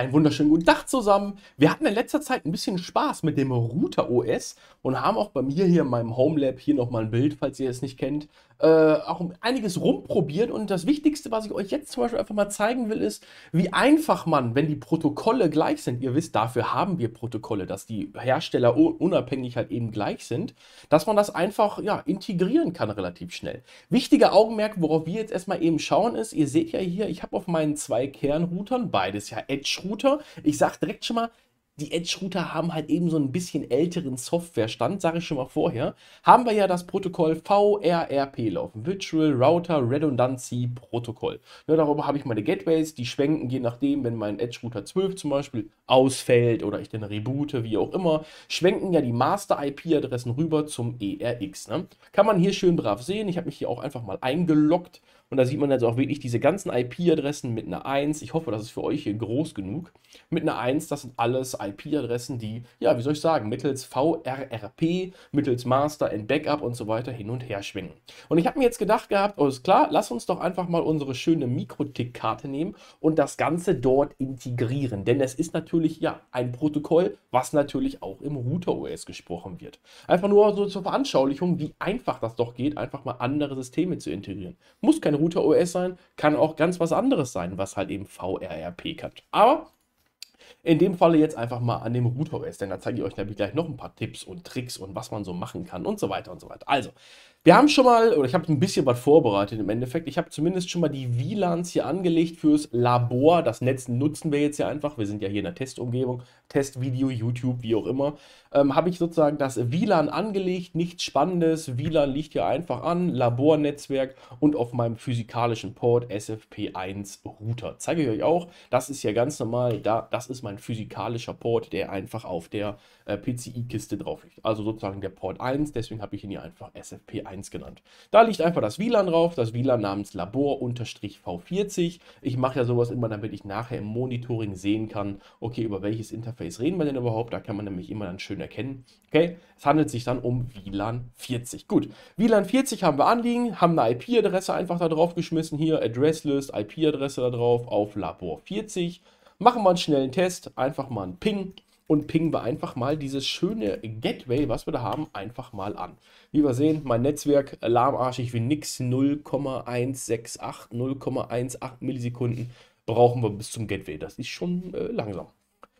Einen wunderschönen guten Tag zusammen. Wir hatten in letzter Zeit ein bisschen Spaß mit dem Router OS und haben auch bei mir hier in meinem Homelab hier nochmal ein Bild, falls ihr es nicht kennt, äh, auch einiges rumprobiert. Und das Wichtigste, was ich euch jetzt zum Beispiel einfach mal zeigen will, ist, wie einfach man, wenn die Protokolle gleich sind, ihr wisst, dafür haben wir Protokolle, dass die Hersteller unabhängig halt eben gleich sind, dass man das einfach ja, integrieren kann relativ schnell. Wichtiger Augenmerk, worauf wir jetzt erstmal eben schauen, ist, ihr seht ja hier, ich habe auf meinen zwei Kernroutern, beides ja Edge-Router, Edge-Router. Ich sage direkt schon mal, die Edge-Router haben halt eben so ein bisschen älteren Softwarestand, sage ich schon mal vorher. Haben wir ja das Protokoll VRRP laufen, Virtual Router Redundancy Protokoll. Ja, darüber habe ich meine Gateways, die schwenken je nachdem, wenn mein Edge-Router 12 zum Beispiel ausfällt oder ich den reboote, wie auch immer, schwenken ja die Master-IP-Adressen rüber zum ERX. Ne? Kann man hier schön brav sehen, ich habe mich hier auch einfach mal eingeloggt und da sieht man also auch wirklich diese ganzen IP-Adressen mit einer 1. Ich hoffe, das ist für euch hier groß genug. Mit einer 1, das sind alles IP-Adressen, die, ja, wie soll ich sagen, mittels VRRP, mittels Master and Backup und so weiter hin und her schwingen. Und ich habe mir jetzt gedacht gehabt, alles oh, klar, lass uns doch einfach mal unsere schöne mikro tick karte nehmen und das Ganze dort integrieren. Denn es ist natürlich, ja, ein Protokoll, was natürlich auch im Router OS gesprochen wird. Einfach nur so zur Veranschaulichung, wie einfach das doch geht, einfach mal andere Systeme zu integrieren. Muss kein Router OS sein, kann auch ganz was anderes sein, was halt eben VRRP hat. Aber in dem Falle jetzt einfach mal an dem Router OS, denn da zeige ich euch nämlich gleich noch ein paar Tipps und Tricks und was man so machen kann und so weiter und so weiter. Also, wir haben schon mal, oder ich habe ein bisschen was vorbereitet im Endeffekt. Ich habe zumindest schon mal die WLANs hier angelegt fürs Labor. Das Netz nutzen wir jetzt ja einfach. Wir sind ja hier in der Testumgebung. Testvideo, YouTube, wie auch immer. Ähm, habe ich sozusagen das WLAN angelegt. Nichts Spannendes. WLAN liegt hier einfach an. Labornetzwerk und auf meinem physikalischen Port SFP1 Router. Zeige ich euch auch. Das ist ja ganz normal. Da, das ist mein physikalischer Port, der einfach auf der äh, PCI-Kiste drauf liegt. Also sozusagen der Port 1. Deswegen habe ich ihn hier einfach SFP1 genannt. Da liegt einfach das WLAN drauf, das WLAN namens Labor-V40. Ich mache ja sowas immer, damit ich nachher im Monitoring sehen kann, okay, über welches Interface reden wir denn überhaupt? Da kann man nämlich immer dann schön erkennen. Okay, es handelt sich dann um WLAN 40. Gut, WLAN 40 haben wir anliegen, haben eine IP-Adresse einfach da drauf geschmissen hier, Addresslist, IP-Adresse da drauf auf Labor 40. Machen wir einen schnellen Test, einfach mal einen Ping und pingen wir einfach mal dieses schöne Gateway, was wir da haben, einfach mal an. Wie wir sehen, mein Netzwerk äh, lahmarschig wie nix, 0,168, 0,18 Millisekunden brauchen wir bis zum Gateway. Das ist schon äh, langsam.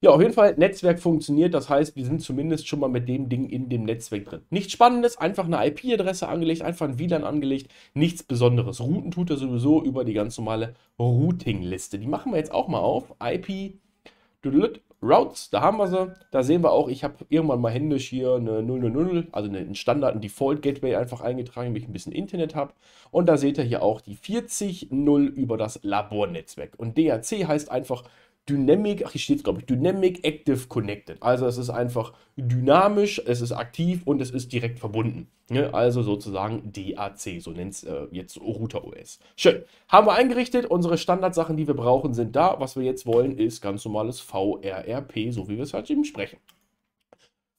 Ja, auf jeden Fall, Netzwerk funktioniert. Das heißt, wir sind zumindest schon mal mit dem Ding in dem Netzwerk drin. Nichts Spannendes, einfach eine IP-Adresse angelegt, einfach ein WLAN angelegt, nichts Besonderes. Routen tut er sowieso über die ganz normale Routing-Liste. Die machen wir jetzt auch mal auf. IP Routes, da haben wir sie. Da sehen wir auch, ich habe irgendwann mal händisch hier eine 000, also einen Standard, einen Default Gateway einfach eingetragen, damit ich ein bisschen Internet habe. Und da seht ihr hier auch die 40.0 über das Labornetzwerk. Und DRC heißt einfach Dynamic, ach hier steht es glaube ich, Dynamic Active Connected. Also es ist einfach dynamisch, es ist aktiv und es ist direkt verbunden. Ne? Also sozusagen DAC, so nennt es äh, jetzt Router OS. Schön, haben wir eingerichtet, unsere Standardsachen, die wir brauchen, sind da. Was wir jetzt wollen, ist ganz normales VRRP, so wie wir es halt eben sprechen.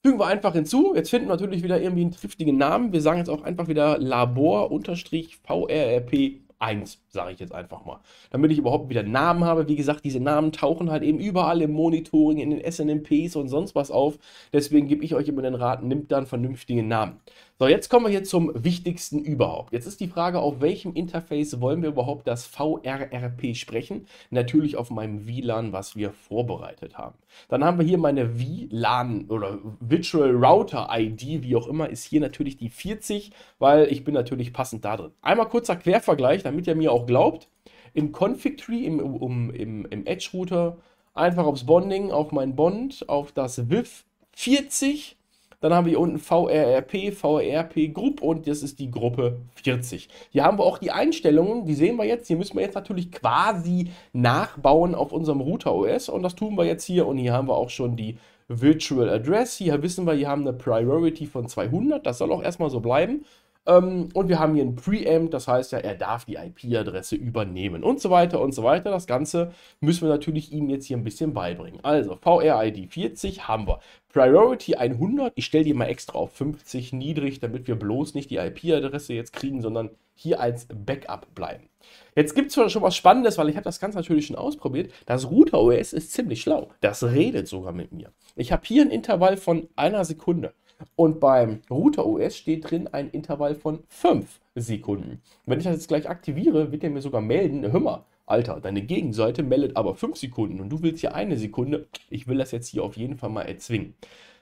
Fügen wir einfach hinzu. Jetzt finden wir natürlich wieder irgendwie einen triftigen Namen. Wir sagen jetzt auch einfach wieder Labor-VRRP 1 sage ich jetzt einfach mal. Damit ich überhaupt wieder Namen habe. Wie gesagt, diese Namen tauchen halt eben überall im Monitoring, in den SNMPs und sonst was auf. Deswegen gebe ich euch immer den Rat, nimmt dann vernünftigen Namen. So, jetzt kommen wir hier zum wichtigsten überhaupt. Jetzt ist die Frage, auf welchem Interface wollen wir überhaupt das VRRP sprechen? Natürlich auf meinem WLAN, was wir vorbereitet haben. Dann haben wir hier meine WLAN oder Virtual Router ID, wie auch immer, ist hier natürlich die 40, weil ich bin natürlich passend da drin. Einmal kurzer Quervergleich, damit ihr mir auch auch glaubt. Im Config Tree, im, um, im, im Edge Router, einfach aufs Bonding, auf mein Bond, auf das WIF 40. Dann haben wir hier unten VRRP, VRRP Group und das ist die Gruppe 40. Hier haben wir auch die Einstellungen, die sehen wir jetzt. Hier müssen wir jetzt natürlich quasi nachbauen auf unserem Router OS und das tun wir jetzt hier. Und hier haben wir auch schon die Virtual Address. Hier wissen wir, hier haben eine Priority von 200. Das soll auch erstmal so bleiben. Ähm, und wir haben hier ein Preempt, das heißt ja, er darf die IP-Adresse übernehmen und so weiter und so weiter. Das Ganze müssen wir natürlich ihm jetzt hier ein bisschen beibringen. Also VRID 40 haben wir. Priority 100, ich stelle die mal extra auf 50 niedrig, damit wir bloß nicht die IP-Adresse jetzt kriegen, sondern hier als Backup bleiben. Jetzt gibt es schon was Spannendes, weil ich habe das Ganze natürlich schon ausprobiert. Das Router OS ist ziemlich schlau. Das redet sogar mit mir. Ich habe hier ein Intervall von einer Sekunde. Und beim Router OS steht drin ein Intervall von 5 Sekunden. Wenn ich das jetzt gleich aktiviere, wird er mir sogar melden, hör mal, Alter, deine Gegenseite meldet aber 5 Sekunden und du willst hier eine Sekunde. Ich will das jetzt hier auf jeden Fall mal erzwingen.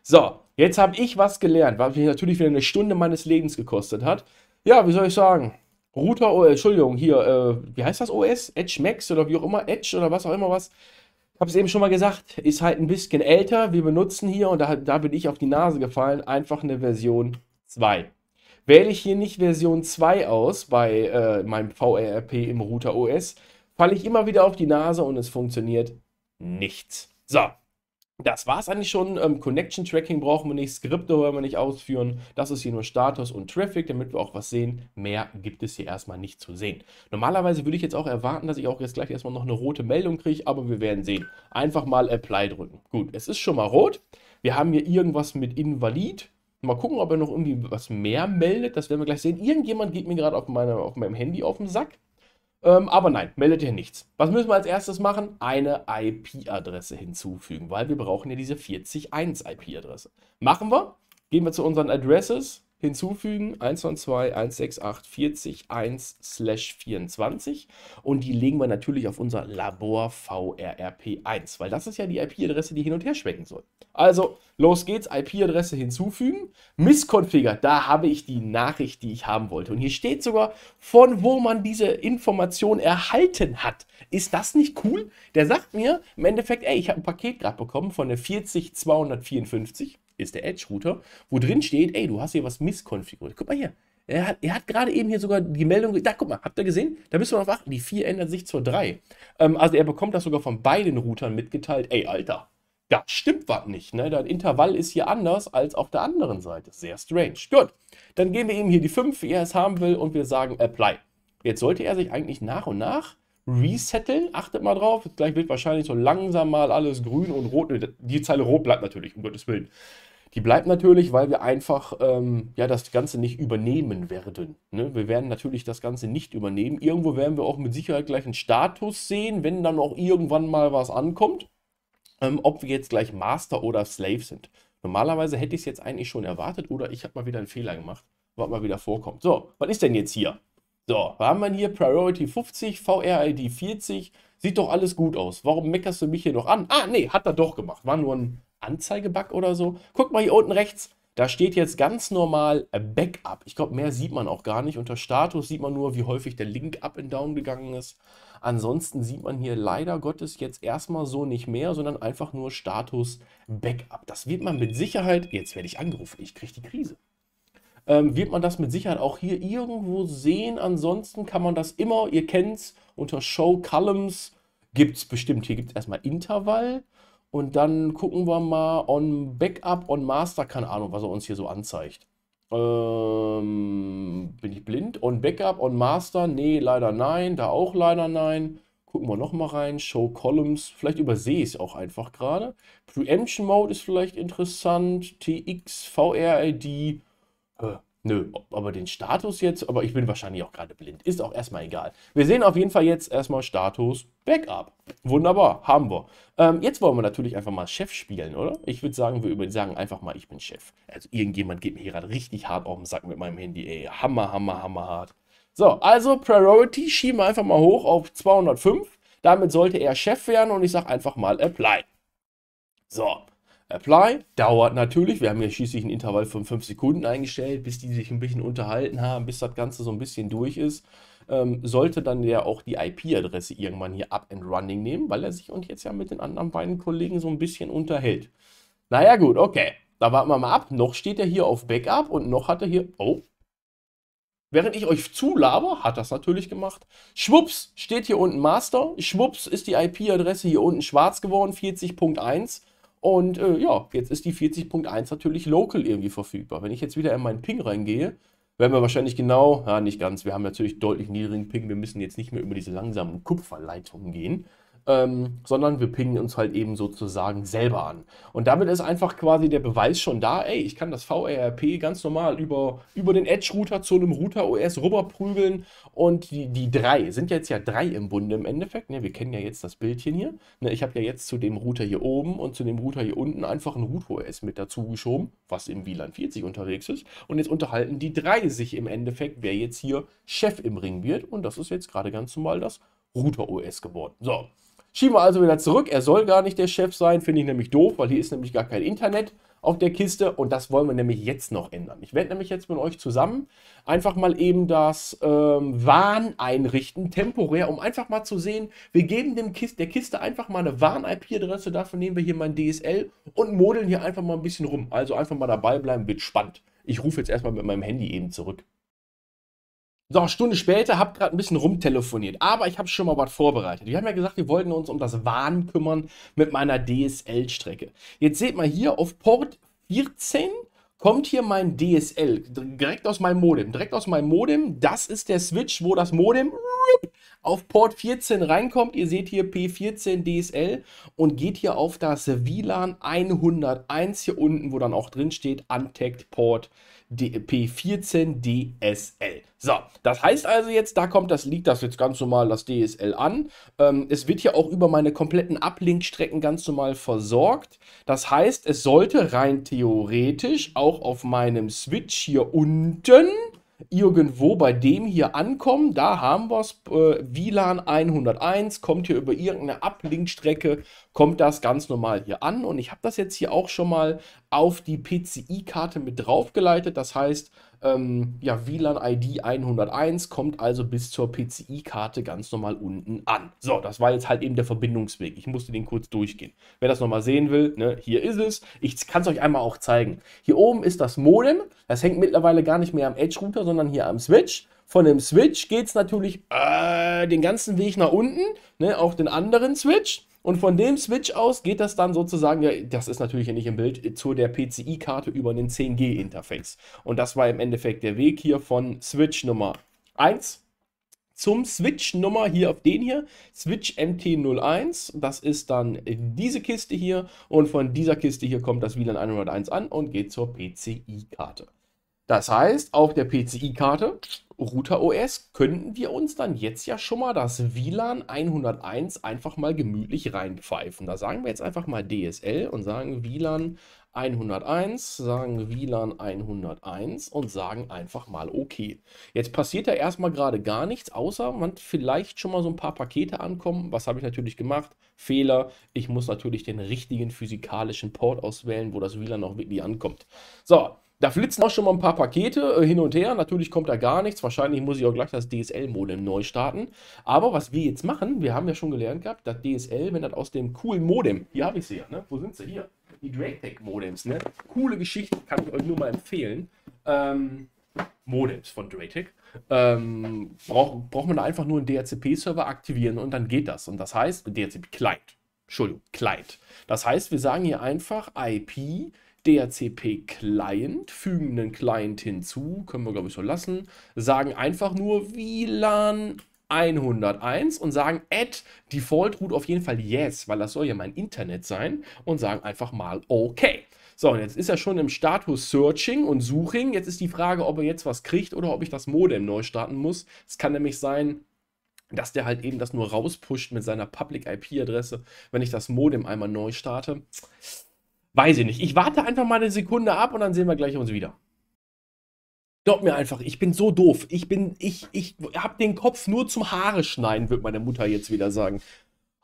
So, jetzt habe ich was gelernt, was mich natürlich wieder eine Stunde meines Lebens gekostet hat. Ja, wie soll ich sagen? Router, OS, Entschuldigung, hier, äh, wie heißt das OS? Edge Max oder wie auch immer, Edge oder was auch immer was habe es eben schon mal gesagt, ist halt ein bisschen älter. Wir benutzen hier, und da, da bin ich auf die Nase gefallen, einfach eine Version 2. Wähle ich hier nicht Version 2 aus bei äh, meinem VRP im Router OS, falle ich immer wieder auf die Nase und es funktioniert nichts. So, das war es eigentlich schon. Ähm, Connection Tracking brauchen wir nicht, Skripte wollen wir nicht ausführen. Das ist hier nur Status und Traffic, damit wir auch was sehen. Mehr gibt es hier erstmal nicht zu sehen. Normalerweise würde ich jetzt auch erwarten, dass ich auch jetzt gleich erstmal noch eine rote Meldung kriege, aber wir werden sehen. Einfach mal Apply drücken. Gut, es ist schon mal rot. Wir haben hier irgendwas mit Invalid. Mal gucken, ob er noch irgendwie was mehr meldet. Das werden wir gleich sehen. Irgendjemand geht mir gerade auf, auf meinem Handy auf den Sack. Ähm, aber nein, meldet hier nichts. Was müssen wir als erstes machen? Eine IP-Adresse hinzufügen, weil wir brauchen ja diese 40.1 IP-Adresse. Machen wir. Gehen wir zu unseren Addresses, hinzufügen 192 168 40 24 und die legen wir natürlich auf unser Labor VRRP1, weil das ist ja die IP-Adresse, die hin und her schwenken soll. Also los geht's, IP-Adresse hinzufügen, misconfigured, da habe ich die Nachricht, die ich haben wollte. Und hier steht sogar, von wo man diese Information erhalten hat. Ist das nicht cool? Der sagt mir im Endeffekt, ey, ich habe ein Paket gerade bekommen von der 40254 ist der Edge-Router, wo drin steht, ey, du hast hier was misskonfiguriert. Guck mal hier. Er hat, er hat gerade eben hier sogar die Meldung, da guck mal, habt ihr gesehen? Da müssen wir noch achten, die 4 ändert sich zur 3. Ähm, also er bekommt das sogar von beiden Routern mitgeteilt, ey, Alter, da stimmt was nicht. Ne? Das Intervall ist hier anders als auf der anderen Seite. Sehr strange. Gut, dann geben wir ihm hier die 5, wie er es haben will, und wir sagen Apply. Jetzt sollte er sich eigentlich nach und nach resetteln. Achtet mal drauf. Gleich wird wahrscheinlich so langsam mal alles grün und rot. Die Zeile rot bleibt natürlich, um Gottes Willen. Die bleibt natürlich, weil wir einfach ähm, ja, das Ganze nicht übernehmen werden. Ne? Wir werden natürlich das Ganze nicht übernehmen. Irgendwo werden wir auch mit Sicherheit gleich einen Status sehen, wenn dann auch irgendwann mal was ankommt, ähm, ob wir jetzt gleich Master oder Slave sind. Normalerweise hätte ich es jetzt eigentlich schon erwartet oder ich habe mal wieder einen Fehler gemacht, was mal wieder vorkommt. So, was ist denn jetzt hier? So, wir haben hier Priority 50, VRID 40. Sieht doch alles gut aus. Warum meckerst du mich hier noch an? Ah, nee, hat er doch gemacht. War nur ein Anzeigebug oder so. Guckt mal hier unten rechts. Da steht jetzt ganz normal äh, Backup. Ich glaube, mehr sieht man auch gar nicht. Unter Status sieht man nur, wie häufig der Link up and down gegangen ist. Ansonsten sieht man hier leider Gottes jetzt erstmal so nicht mehr, sondern einfach nur Status Backup. Das wird man mit Sicherheit, jetzt werde ich angerufen, ich kriege die Krise. Ähm, wird man das mit Sicherheit auch hier irgendwo sehen. Ansonsten kann man das immer, ihr kennt es, unter Show Columns gibt es bestimmt, hier gibt es erstmal Intervall und dann gucken wir mal on Backup, on Master, keine Ahnung, was er uns hier so anzeigt. Ähm, bin ich blind? On Backup, on Master? Nee, leider nein. Da auch leider nein. Gucken wir nochmal rein. Show Columns. Vielleicht übersehe ich es auch einfach gerade. Preemption Mode ist vielleicht interessant. TX, VRID. Äh, Nö, aber den Status jetzt, aber ich bin wahrscheinlich auch gerade blind. Ist auch erstmal egal. Wir sehen auf jeden Fall jetzt erstmal Status Backup. Wunderbar, haben wir. Ähm, jetzt wollen wir natürlich einfach mal Chef spielen, oder? Ich würde sagen, wir sagen einfach mal, ich bin Chef. Also irgendjemand geht mir hier gerade richtig hart auf den Sack mit meinem Handy, ey. Hammer, hammer, hammer hart. So, also Priority schieben wir einfach mal hoch auf 205. Damit sollte er Chef werden und ich sage einfach mal Apply. So, Apply dauert natürlich, wir haben ja schließlich ein Intervall von 5 Sekunden eingestellt, bis die sich ein bisschen unterhalten haben, bis das Ganze so ein bisschen durch ist, ähm, sollte dann ja auch die IP-Adresse irgendwann hier up and running nehmen, weil er sich und jetzt ja mit den anderen beiden Kollegen so ein bisschen unterhält. Naja gut, okay, da warten wir mal ab. Noch steht er hier auf Backup und noch hat er hier, oh, Während ich euch zulaber, hat das natürlich gemacht. Schwupps steht hier unten Master. Schwupps ist die IP-Adresse hier unten schwarz geworden, 40.1. Und äh, ja, jetzt ist die 40.1 natürlich local irgendwie verfügbar. Wenn ich jetzt wieder in meinen Ping reingehe, werden wir wahrscheinlich genau, ja, nicht ganz, wir haben natürlich deutlich niedrigen Ping, wir müssen jetzt nicht mehr über diese langsamen Kupferleitungen gehen ähm, sondern wir pingen uns halt eben sozusagen selber an. Und damit ist einfach quasi der Beweis schon da, ey, ich kann das VRP ganz normal über, über den Edge-Router zu einem Router OS rüberprügeln und die, die drei, sind jetzt ja drei im Bunde im Endeffekt, ne, wir kennen ja jetzt das Bildchen hier, ne, ich habe ja jetzt zu dem Router hier oben und zu dem Router hier unten einfach ein Router OS mit dazu geschoben, was im WLAN 40 unterwegs ist und jetzt unterhalten die drei sich im Endeffekt, wer jetzt hier Chef im Ring wird und das ist jetzt gerade ganz normal das Router OS geworden. So, Schieben wir also wieder zurück. Er soll gar nicht der Chef sein, finde ich nämlich doof, weil hier ist nämlich gar kein Internet auf der Kiste und das wollen wir nämlich jetzt noch ändern. Ich werde nämlich jetzt mit euch zusammen einfach mal eben das ähm, Warn einrichten, temporär, um einfach mal zu sehen, wir geben dem Kist, der Kiste einfach mal eine Warn-IP-Adresse, dafür nehmen wir hier mein DSL und modeln hier einfach mal ein bisschen rum. Also einfach mal dabei bleiben, wird spannend. Ich rufe jetzt erstmal mit meinem Handy eben zurück. So, eine Stunde später, habe gerade ein bisschen rumtelefoniert, aber ich habe schon mal was vorbereitet. Wir haben ja gesagt, wir wollten uns um das Warn kümmern mit meiner DSL-Strecke. Jetzt seht mal hier auf Port 14 kommt hier mein DSL direkt aus meinem Modem. Direkt aus meinem Modem, das ist der Switch, wo das Modem auf Port 14 reinkommt. Ihr seht hier P14 DSL und geht hier auf das WLAN 101 hier unten, wo dann auch drin steht Untagged Port P14DSL. So, das heißt also jetzt, da kommt das, liegt das jetzt ganz normal das DSL an. Ähm, es wird ja auch über meine kompletten Uplink-Strecken ganz normal versorgt. Das heißt, es sollte rein theoretisch auch auf meinem Switch hier unten irgendwo bei dem hier ankommen. Da haben wir es. Äh, WLAN 101 kommt hier über irgendeine Uplink-Strecke, kommt das ganz normal hier an. Und ich habe das jetzt hier auch schon mal auf die PCI-Karte mit draufgeleitet. Das heißt, ähm, ja, WLAN ID 101 kommt also bis zur PCI-Karte ganz normal unten an. So, das war jetzt halt eben der Verbindungsweg. Ich musste den kurz durchgehen. Wer das nochmal sehen will, ne, hier ist es. Ich kann es euch einmal auch zeigen. Hier oben ist das Modem. Das hängt mittlerweile gar nicht mehr am Edge-Router, sondern hier am Switch. Von dem Switch geht es natürlich äh, den ganzen Weg nach unten, ne, auf den anderen Switch. Und von dem Switch aus geht das dann sozusagen, ja, das ist natürlich ja nicht im Bild, zu der PCI-Karte über den 10G-Interface. Und das war im Endeffekt der Weg hier von Switch Nummer 1 zum Switch Nummer hier auf den hier, Switch MT01, das ist dann diese Kiste hier und von dieser Kiste hier kommt das WLAN 101 an und geht zur PCI-Karte. Das heißt, auf der PCI-Karte Router OS könnten wir uns dann jetzt ja schon mal das WLAN 101 einfach mal gemütlich reinpfeifen. Da sagen wir jetzt einfach mal DSL und sagen WLAN 101, sagen WLAN 101 und sagen einfach mal okay. Jetzt passiert ja erstmal gerade gar nichts, außer man vielleicht schon mal so ein paar Pakete ankommen. Was habe ich natürlich gemacht? Fehler. Ich muss natürlich den richtigen physikalischen Port auswählen, wo das WLAN auch wirklich ankommt. So, da flitzen auch schon mal ein paar Pakete äh, hin und her. Natürlich kommt da gar nichts. Wahrscheinlich muss ich auch gleich das DSL-Modem neu starten. Aber was wir jetzt machen, wir haben ja schon gelernt gehabt, dass DSL, wenn das aus dem coolen Modem, hier habe ich sie ja, ne? wo sind sie? Hier, die DrakeTech-Modems. Ne? Coole Geschichte, kann ich euch nur mal empfehlen. Ähm, Modems von Draytech. Ähm, braucht, braucht man da einfach nur einen DHCP-Server aktivieren und dann geht das. Und das heißt, DHCP-Client. Entschuldigung, Client. Das heißt, wir sagen hier einfach IP DHCP Client, fügen einen Client hinzu, können wir glaube ich so lassen, sagen einfach nur WLAN 101 und sagen add default root auf jeden Fall yes, weil das soll ja mein Internet sein und sagen einfach mal okay. So, und jetzt ist er schon im Status Searching und Suching. Jetzt ist die Frage, ob er jetzt was kriegt oder ob ich das Modem neu starten muss. Es kann nämlich sein, dass der halt eben das nur rauspusht mit seiner Public IP-Adresse, wenn ich das Modem einmal neu starte. Weiß ich nicht. Ich warte einfach mal eine Sekunde ab und dann sehen wir gleich uns wieder. Glaub mir einfach, ich bin so doof. Ich bin, ich, ich hab den Kopf nur zum Haare schneiden, wird meine Mutter jetzt wieder sagen.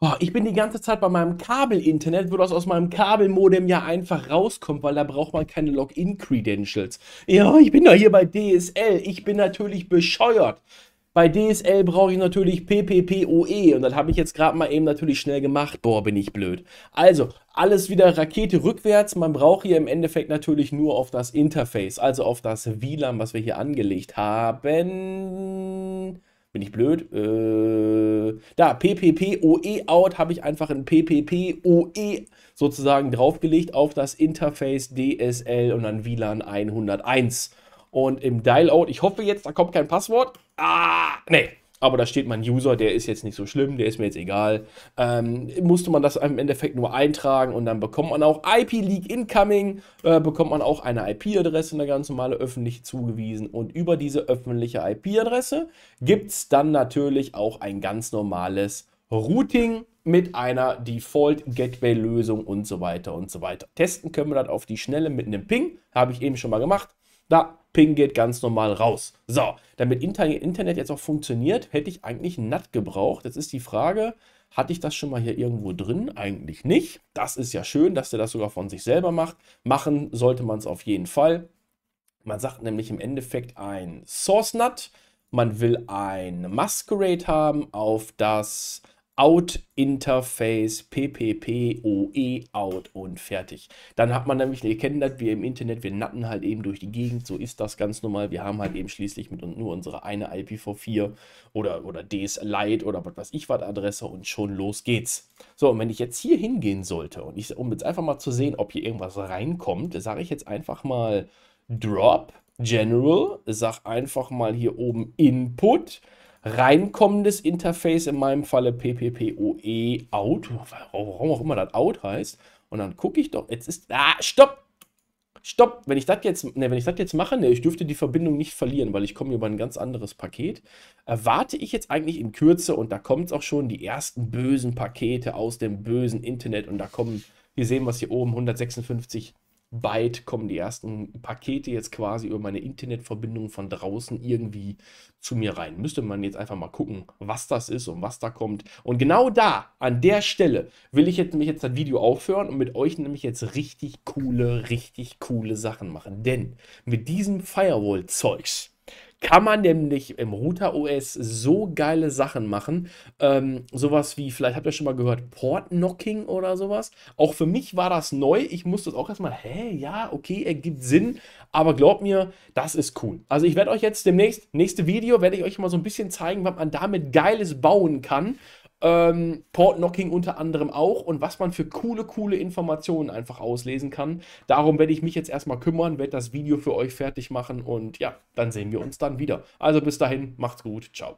Oh, ich bin die ganze Zeit bei meinem Kabelinternet, wo das aus meinem Kabelmodem ja einfach rauskommt, weil da braucht man keine Login-Credentials. Ja, ich bin doch hier bei DSL. Ich bin natürlich bescheuert. Bei DSL brauche ich natürlich PPPoE und das habe ich jetzt gerade mal eben natürlich schnell gemacht. Boah, bin ich blöd. Also, alles wieder Rakete rückwärts. Man braucht hier im Endeffekt natürlich nur auf das Interface, also auf das WLAN, was wir hier angelegt haben. Bin ich blöd? Äh, da, PPPoE-Out habe ich einfach in PPPoE sozusagen draufgelegt auf das Interface DSL und dann WLAN 101. Und im Dial-Out, ich hoffe jetzt, da kommt kein Passwort. Ah, nee. Aber da steht mein User, der ist jetzt nicht so schlimm, der ist mir jetzt egal. Ähm, musste man das im Endeffekt nur eintragen und dann bekommt man auch IP-Leak Incoming, äh, bekommt man auch eine IP-Adresse, eine ganz normale öffentlich zugewiesen. Und über diese öffentliche IP-Adresse gibt es dann natürlich auch ein ganz normales Routing mit einer Default-Gateway-Lösung und so weiter und so weiter. Testen können wir das auf die Schnelle mit einem Ping, habe ich eben schon mal gemacht. Da, Ping geht ganz normal raus. So, damit Internet jetzt auch funktioniert, hätte ich eigentlich NAT gebraucht. Jetzt ist die Frage, hatte ich das schon mal hier irgendwo drin? Eigentlich nicht. Das ist ja schön, dass der das sogar von sich selber macht. Machen sollte man es auf jeden Fall. Man sagt nämlich im Endeffekt ein Source NAT. Man will ein Masquerade haben auf das Out Interface PPP OE Out und fertig. Dann hat man nämlich, ihr kennt das, wir im Internet, wir natten halt eben durch die Gegend, so ist das ganz normal. Wir haben halt eben schließlich mit nur unsere eine IPv4 oder, oder DS Lite oder was weiß ich was Adresse und schon los geht's. So, und wenn ich jetzt hier hingehen sollte und ich, um jetzt einfach mal zu sehen, ob hier irgendwas reinkommt, sage ich jetzt einfach mal Drop General, sag einfach mal hier oben Input reinkommendes Interface, in meinem Falle PPPoE out, warum auch immer das out heißt. Und dann gucke ich doch, jetzt ist, ah, stopp! Stopp, wenn ich das jetzt, ne, wenn ich das jetzt mache, ne, ich dürfte die Verbindung nicht verlieren, weil ich komme über ein ganz anderes Paket. Erwarte ich jetzt eigentlich in Kürze und da kommt es auch schon die ersten bösen Pakete aus dem bösen Internet und da kommen, wir sehen was hier oben, 156 Byte kommen die ersten Pakete jetzt quasi über meine Internetverbindung von draußen irgendwie zu mir rein. Müsste man jetzt einfach mal gucken, was das ist und was da kommt. Und genau da, an der Stelle, will ich jetzt nämlich jetzt das Video aufhören und mit euch nämlich jetzt richtig coole, richtig coole Sachen machen. Denn mit diesem Firewall-Zeugs kann man nämlich im Router OS so geile Sachen machen. Ähm, sowas wie, vielleicht habt ihr schon mal gehört, Port-Knocking oder sowas. Auch für mich war das neu. Ich musste das auch erstmal, hä, ja, okay, ergibt Sinn. Aber glaubt mir, das ist cool. Also ich werde euch jetzt demnächst, nächste Video, werde ich euch mal so ein bisschen zeigen, was man damit Geiles bauen kann ähm, Port-Knocking unter anderem auch und was man für coole, coole Informationen einfach auslesen kann. Darum werde ich mich jetzt erstmal kümmern, werde das Video für euch fertig machen und ja, dann sehen wir uns dann wieder. Also bis dahin, macht's gut, ciao.